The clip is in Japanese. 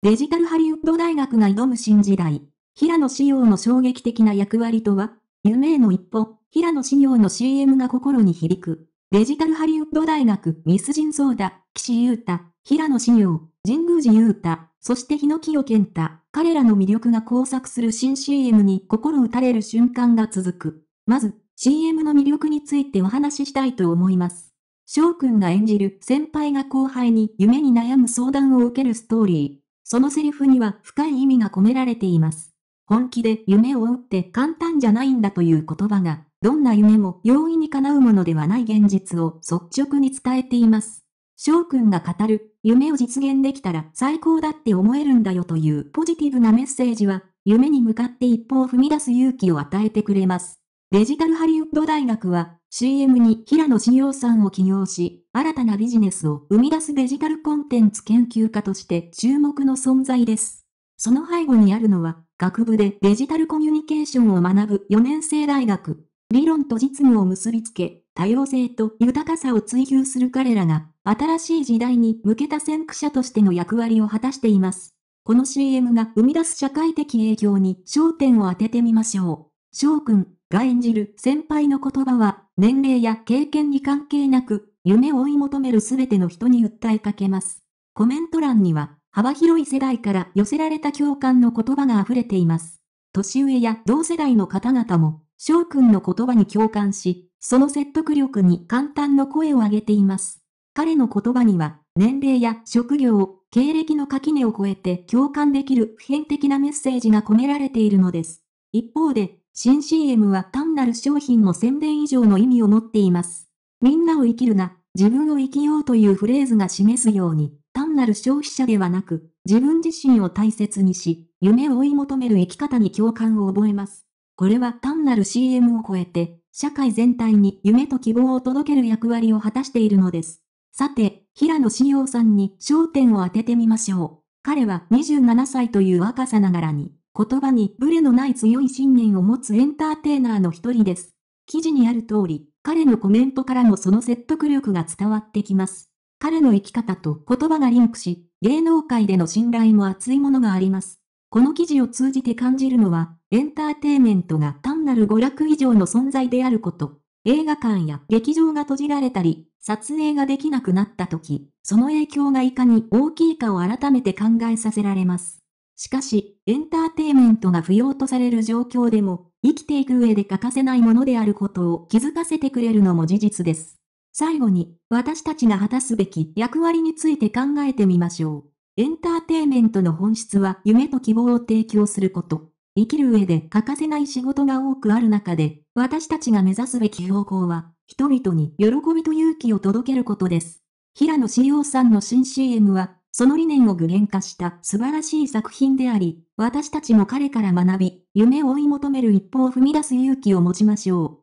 デジタルハリウッド大学が挑む新時代。平野紫耀の衝撃的な役割とは夢への一歩、平野紫耀の CM が心に響く。デジタルハリウッド大学、ミス・ジン・ソーダ、岸優太、平野紫耀、神宮寺優太、そして日野清健太、彼らの魅力が交錯する新 CM に心打たれる瞬間が続く。まず、CM の魅力についてお話ししたいと思います。翔くんが演じる先輩が後輩に夢に悩む相談を受けるストーリー。そのセリフには深い意味が込められています。本気で夢を追って簡単じゃないんだという言葉が、どんな夢も容易に叶うものではない現実を率直に伝えています。翔くんが語る、夢を実現できたら最高だって思えるんだよというポジティブなメッセージは、夢に向かって一歩を踏み出す勇気を与えてくれます。デジタルハリウッド大学は、CM に平野志陽さんを起用し、新たなビジネスを生み出すデジタルコンテンツ研究家として注目の存在です。その背後にあるのは、学部でデジタルコミュニケーションを学ぶ4年生大学。理論と実務を結びつけ、多様性と豊かさを追求する彼らが、新しい時代に向けた先駆者としての役割を果たしています。この CM が生み出す社会的影響に焦点を当ててみましょう。翔くんが演じる先輩の言葉は、年齢や経験に関係なく、夢を追い求めるすべての人に訴えかけます。コメント欄には、幅広い世代から寄せられた共感の言葉が溢れています。年上や同世代の方々も、翔くんの言葉に共感し、その説得力に簡単の声を上げています。彼の言葉には、年齢や職業、経歴の垣根を越えて共感できる普遍的なメッセージが込められているのです。一方で、新 CM は単なる商品の宣伝以上の意味を持っています。みんなを生きるな、自分を生きようというフレーズが示すように、単なる消費者ではなく、自分自身を大切にし、夢を追い求める生き方に共感を覚えます。これは単なる CM を超えて、社会全体に夢と希望を届ける役割を果たしているのです。さて、平野志陽さんに焦点を当ててみましょう。彼は27歳という若さながらに、言葉にブレのない強い信念を持つエンターテイナーの一人です。記事にある通り、彼のコメントからもその説得力が伝わってきます。彼の生き方と言葉がリンクし、芸能界での信頼も厚いものがあります。この記事を通じて感じるのは、エンターテイメントが単なる娯楽以上の存在であること。映画館や劇場が閉じられたり、撮影ができなくなった時、その影響がいかに大きいかを改めて考えさせられます。しかし、エンターテイメントが不要とされる状況でも、生きていく上で欠かせないものであることを気づかせてくれるのも事実です。最後に、私たちが果たすべき役割について考えてみましょう。エンターテイメントの本質は夢と希望を提供すること。生きる上で欠かせない仕事が多くある中で、私たちが目指すべき方向は、人々に喜びと勇気を届けることです。平野志陽さんの新 CM は、その理念を具現化した素晴らしい作品であり、私たちも彼から学び、夢を追い求める一歩を踏み出す勇気を持ちましょう。